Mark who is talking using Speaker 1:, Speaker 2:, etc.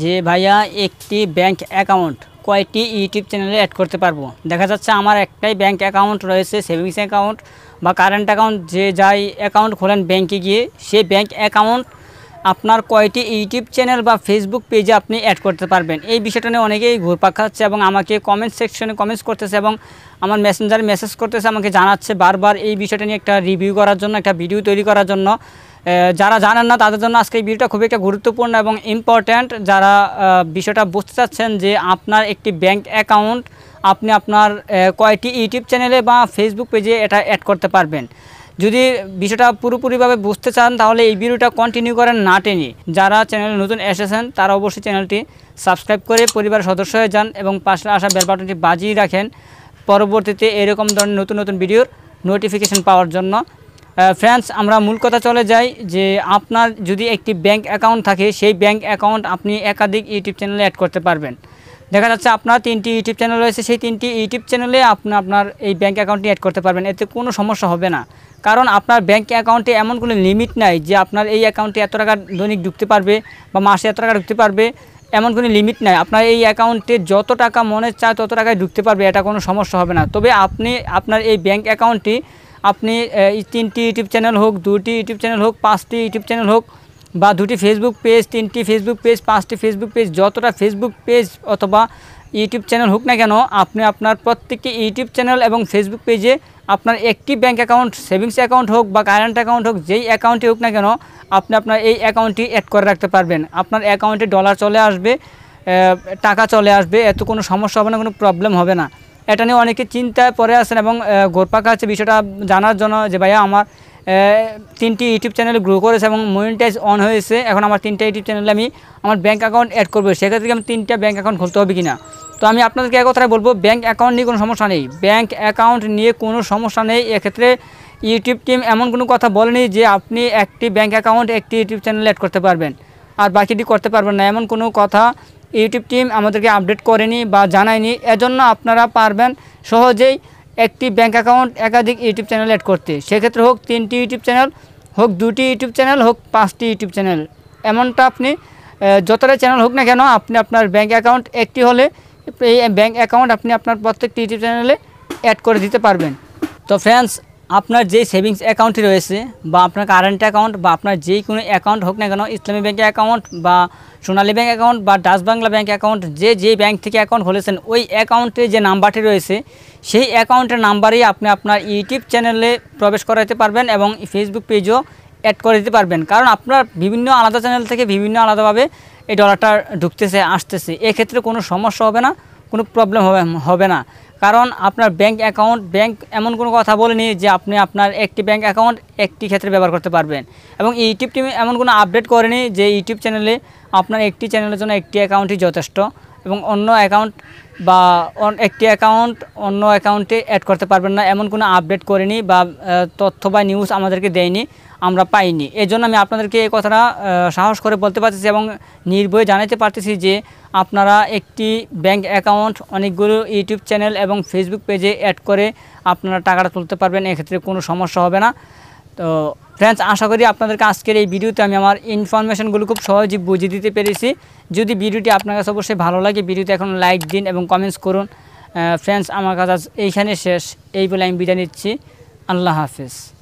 Speaker 1: যে ভাইয়া একটি ব্যাংক অ্যাকাউন্ট কয়টি ইউটিউব চ্যানেলে অ্যাড করতে পারবো দেখা যাচ্ছে আমার একটাই ব্যাংক অ্যাকাউন্ট রয়েছে সেভিংস অ্যাকাউন্ট বা কারেন্ট অ্যাকাউন্ট যে যাই অ্যাকাউন্ট খোলেন ব্যাংকে গিয়ে সেই ব্যাংক অ্যাকাউন্ট আপনার কয়টি ইউটিউব চ্যানেল বা ফেসবুক পেজে আপনি অ্যাড করতে পারবেন এই বিষয়টা নিয়ে অনেকেই ঘুরপাক খাচ্ছে এবং আমাকে কমেন্ট সেকশনে কমেন্টস করতেছে এবং আমার মেসেঞ্জারে মেসেজ করতেছে আমাকে জানাচ্ছে বারবার এই বিষয়টা নিয়ে একটা রিভিউ করার জন্য একটা ভিডিও তৈরি করার জন্য যারা জানেন না তাদের জন্য আজকে এই ভিডিওটা খুবই একটা গুরুত্বপূর্ণ এবং ইম্পর্ট্যান্ট যারা বিষয়টা বুঝতে চাচ্ছেন যে আপনার একটি ব্যাংক অ্যাকাউন্ট আপনি আপনার কয়টি ইউটিউব চ্যানেলে বা ফেসবুক পেজে এটা অ্যাড করতে পারবেন যদি বিষয়টা পুরোপুরিভাবে বুঝতে চান তাহলে এই ভিডিওটা কন্টিনিউ করেন না টেনে যারা চ্যানেলে নতুন এসেছেন তারা অবশ্যই চ্যানেলটি সাবস্ক্রাইব করে পরিবারের সদস্য হয়ে যান এবং পাশে আসা বেলবাটনটি বাজিয়ে রাখেন পরবর্তীতে এরকম ধরনের নতুন নতুন ভিডিওর নোটিফিকেশন পাওয়ার জন্য ফ্রেন্ডস আমরা মূল কথা চলে যাই যে আপনার যদি একটি ব্যাংক অ্যাকাউন্ট থাকে সেই ব্যাংক অ্যাকাউন্ট আপনি একাধিক ইউটিউব চ্যানেলে অ্যাড করতে পারবেন দেখা যাচ্ছে আপনার তিনটি ইউটিউব চ্যানেল রয়েছে সেই তিনটি ইউটিউব চ্যানেলে আপনি আপনার এই ব্যাঙ্ক অ্যাকাউন্টটি অ্যাড করতে পারবেন এতে কোনো সমস্যা হবে না কারণ আপনার ব্যাঙ্ক অ্যাকাউন্টে এমন কোনো লিমিট নাই যে আপনার এই অ্যাকাউন্টে এত টাকা দৈনিক ঢুকতে পারবে বা মাসে এত টাকা ঢুকতে পারবে এমন কোনো লিমিট নাই আপনার এই অ্যাকাউন্টে যত টাকা মনে চায় তত টাকায় ঢুকতে পারবে এটা কোনো সমস্যা হবে না তবে আপনি আপনার এই ব্যাঙ্ক অ্যাকাউন্টটি আপনি তিনটি ইউটিউব চ্যানেল হোক দুটি ইউটিউব চ্যানেল হোক পাঁচটি ইউটিউব চ্যানেল হোক বা দুটি ফেসবুক পেজ তিনটি ফেসবুক পেজ পাঁচটি ফেসবুক পেজ যতটা ফেসবুক পেজ অথবা ইউটিউব চ্যানেল হোক না কেন আপনি আপনার প্রত্যেকটি ইউটিউব চ্যানেল এবং ফেসবুক পেজে আপনার একটি ব্যাঙ্ক অ্যাকাউন্ট সেভিংস অ্যাকাউন্ট হোক বা কারেন্ট অ্যাকাউন্ট হোক যেই অ্যাকাউন্টে হোক না কেন আপনি আপনার এই অ্যাকাউন্টটি অ্যাড করে রাখতে পারবেন আপনার অ্যাকাউন্টে ডলার চলে আসবে টাকা চলে আসবে এত কোনো সমস্যা হবে না কোনো প্রবলেম হবে না এটা নিয়ে অনেকে চিন্তায় পরে আসেন এবং গোরপা আছে বিষয়টা জানার জন্য যে ভাইয়া আমার তিনটি ইউটিউব চ্যানেল গ্রো করেছে এবং মনিটাইজ অন হয়েছে এখন আমার তিনটা ইউটিউব চ্যানেলে আমি আমার ব্যাঙ্ক অ্যাকাউন্ট অ্যাড করবো সেক্ষেত্রে আমি তিনটা ব্যাঙ্ক অ্যাকাউন্ট খুলতে হবে কি না তো আমি আপনাদেরকে এক কথায় বলবো ব্যাঙ্ক অ্যাকাউন্ট নিয়ে কোনো সমস্যা নেই ব্যাঙ্ক অ্যাকাউন্ট নিয়ে কোনো সমস্যা নেই এক্ষেত্রে ইউটিউব টিম এমন কোনো কথা বলেনি যে আপনি একটি ব্যাঙ্ক অ্যাকাউন্ট একটি ইউটিউব চ্যানেল অ্যাড করতে পারবেন আর বাকিটি করতে পারবেন না এমন কোনো কথা ইউটিউব টিম আমাদেরকে আপডেট করেনি বা জানায়নি এজন্য আপনারা পারবেন সহজেই একটি ব্যাঙ্ক অ্যাকাউন্ট একাধিক ইউটিউব চ্যানেল অ্যাড করতে সেক্ষেত্রে হোক তিনটি ইউটিউব চ্যানেল হোক দুটি ইউটিউব চ্যানেল হোক পাঁচটি ইউটিউব চ্যানেল এমনটা আপনি যতটা চ্যানেল হোক না কেন আপনি আপনার ব্যাঙ্ক অ্যাকাউন্ট একটি হলে এই ব্যাঙ্ক অ্যাকাউন্ট আপনি আপনার প্রত্যেকটি ইউটিউব চ্যানেলে অ্যাড করে দিতে পারবেন তো ফ্রেন্ডস আপনার যে সেভিংস অ্যাকাউন্টই রয়েছে বা আপনার কারেন্ট অ্যাকাউন্ট বা আপনার যেই কোনো অ্যাকাউন্ট হোক না কেন ইসলামী ব্যাঙ্ক অ্যাকাউন্ট বা সোনালী ব্যাঙ্ক অ্যাকাউন্ট বা ডাস বাংলা ব্যাঙ্ক অ্যাকাউন্ট যে যে ব্যাঙ্ক থেকে অ্যাকাউন্ট খুলেছেন ওই অ্যাকাউন্টে যে নাম্বারটি রয়েছে সেই অ্যাকাউন্টের নাম্বারেই আপনি আপনার ইউটিউব চ্যানেলে প্রবেশ করাতে পারবেন এবং ফেসবুক পেজও অ্যাড করে দিতে পারবেন কারণ আপনার বিভিন্ন আলাদা চ্যানেল থেকে বিভিন্ন আলাদাভাবে এই ডলারটা ঢুকতেছে আসতেছে এক্ষেত্রে কোনো সমস্যা হবে না কোনো প্রবলেম হবে হবে না কারণ আপনার ব্যাঙ্ক অ্যাকাউন্ট ব্যাঙ্ক এমন কোনো কথা বলেনি যে আপনি আপনার একটি ব্যাঙ্ক অ্যাকাউন্ট একটি ক্ষেত্রে ব্যবহার করতে পারবেন এবং ইউটিউব টিমে এমন কোনো আপডেট করেনি যে ইউটিউব চ্যানেলে আপনার একটি চ্যানেলের জন্য একটি অ্যাকাউন্টই যথেষ্ট এবং অন্য অ্যাকাউন্ট বা একটি অ্যাকাউন্ট অন্য অ্যাকাউন্টে অ্যাড করতে পারবেন না এমন কোনো আপডেট করেনি বা তথ্য বা নিউজ আমাদেরকে দেয়নি আমরা পাইনি এই জন্য আমি আপনাদেরকে এই কথাটা সাহস করে বলতে পারতেছি এবং নির্ভয়ে জানাতে পারতেছি যে আপনারা একটি ব্যাংক অ্যাকাউন্ট অনেকগুলো ইউটিউব চ্যানেল এবং ফেসবুক পেজে অ্যাড করে আপনারা টাকাটা তুলতে পারবেন এক্ষেত্রে কোনো সমস্যা হবে না তো ফ্রেন্ডস আশা করি আপনাদেরকে আজকের এই ভিডিওতে আমি আমার ইনফরমেশনগুলো খুব সহজে বুঝিয়ে দিতে পেরেছি যদি ভিডিওটি আপনার কাছে অবশ্যই ভালো লাগে ভিডিওতে এখন লাইক দিন এবং কমেন্টস করুন ফ্রেন্ডস আমার কাছে এইখানে শেষ এই বলে আমি বিদায় নিচ্ছি আল্লাহ হাফিজ